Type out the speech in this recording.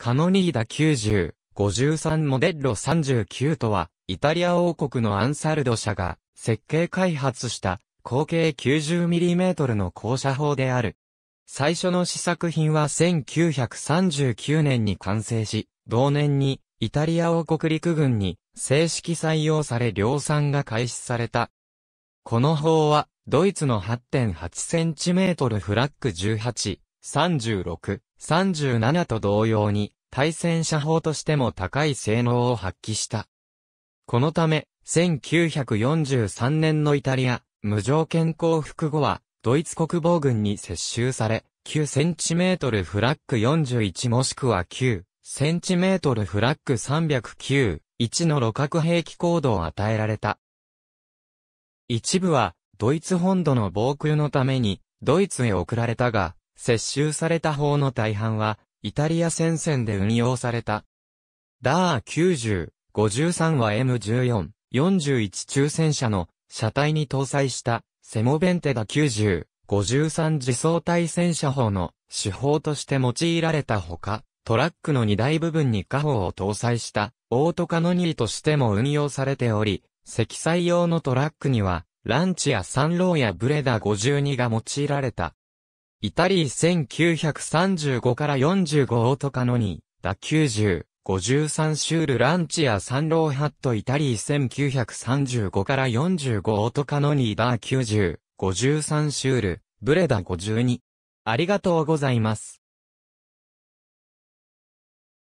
カノニーダ90、53モデッロ39とは、イタリア王国のアンサルド社が設計開発した口径 90mm の高射砲である。最初の試作品は1939年に完成し、同年にイタリア王国陸軍に正式採用され量産が開始された。この砲はドイツの 8.8cm フラッグ18、36、37と同様に対戦車砲としても高い性能を発揮した。このため、1943年のイタリア、無条件降伏後は、ドイツ国防軍に接収され、9センチメートルフラッグ41もしくは9センチメートルフラッグ309、1の路角兵器行動を与えられた。一部は、ドイツ本土の防空のために、ドイツへ送られたが、接収された砲の大半は、イタリア戦線で運用された。ダー90、53は M14、41中戦車の車体に搭載したセモベンテダ90、53自走対戦車砲の手法として用いられたほか、トラックの荷台部分に火砲を搭載したオートカノニーとしても運用されており、積載用のトラックにはランチやサンローやブレダ52が用いられた。イタリー1935から45オートカノニー、ダ90、53シュールランチアサンローハットイタリー1935から45オートカノニーダ90、53シュール、ブレダ52。ありがとうございます。